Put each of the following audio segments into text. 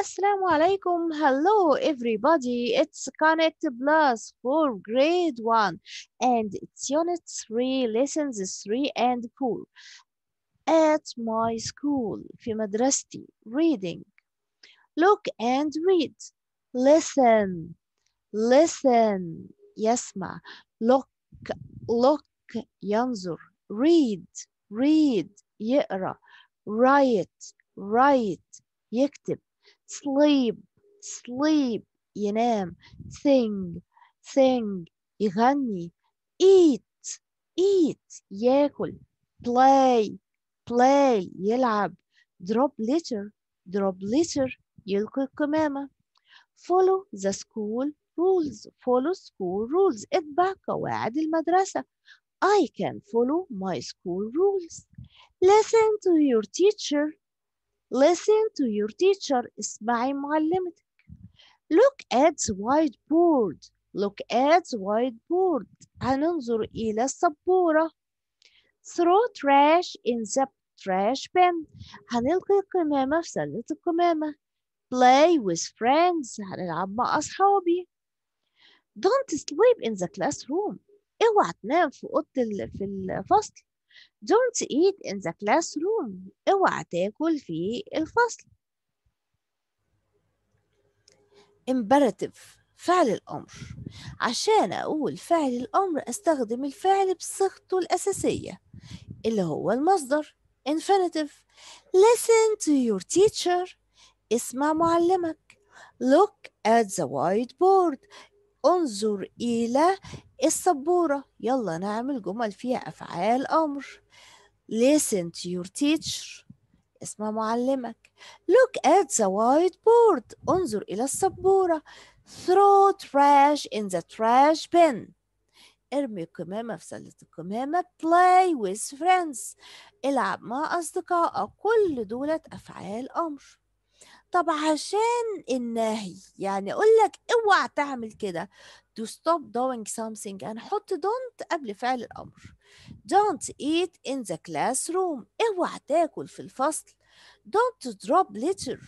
Assalamu alaikum. Hello, everybody. It's Connect Plus for grade one, and it's unit three, lessons three and four. At my school, في مدرستي, reading. Look and read. Listen, listen. يسمع. Look, look. Yanzur, Read, read. Yera, Write, write. Yaktib sleep sleep ينام sing sing يغني eat eat ياكل play play يلعب drop litter drop litter يلقي القمامة follow the school rules follow school rules اتبع قواعد المدرسة I can follow my school rules listen to your teacher Listen to your teacher, my limit. Look at the whiteboard. Look at the whiteboard. هننظر إلى السبورة. Throw trash in the trash bin. هنلقي القمامة في سلة القمامة. Play with friends. هنلعب مع أصحابي. Don't sleep in the classroom. اوعى تنام في أوضة في الفصل. Don't eat in the classroom. اوعى تاكل في الفصل. imperative فعل الأمر عشان أقول فعل الأمر أستخدم الفعل بصيغته الأساسية اللي هو المصدر infinitive listen to your teacher اسمع معلمك look at the whiteboard انظر إلى السبورة يلا نعمل جمل فيها أفعال أمر listen to your teacher اسمها معلمك look at the whiteboard انظر إلى السبورة throw trash in the trash bin ارمي القمامة في سلة القمامة play with friends العب مع أصدقائك كل دولة أفعال أمر طب عشان النهي يعني اقول لك اوعى تعمل كده to stop doing something هنحط يعني don't قبل فعل الامر don't eat in the classroom اوعى تاكل في الفصل don't drop litter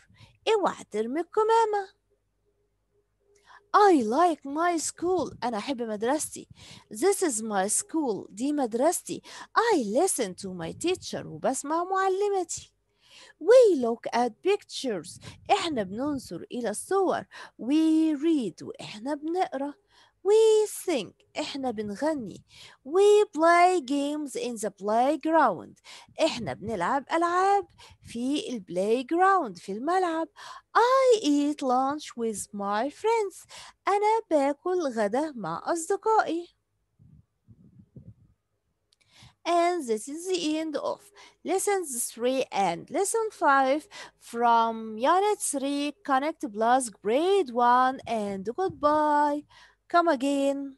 اوعى ترمي الكمامه I like my school أنا أحب مدرستي This is my school دي مدرستي I listen to my teacher وبسمع معلمتي we look at pictures احنا بننظر الى الصور we read واحنا بنقرا we sing احنا بنغني we play games in the playground احنا بنلعب العاب في البلاي جراوند في الملعب I eat lunch with my friends انا باكل غدا مع اصدقائي this is the end of lesson 3 and lesson 5 from unit 3 connect plus grade 1 and goodbye come again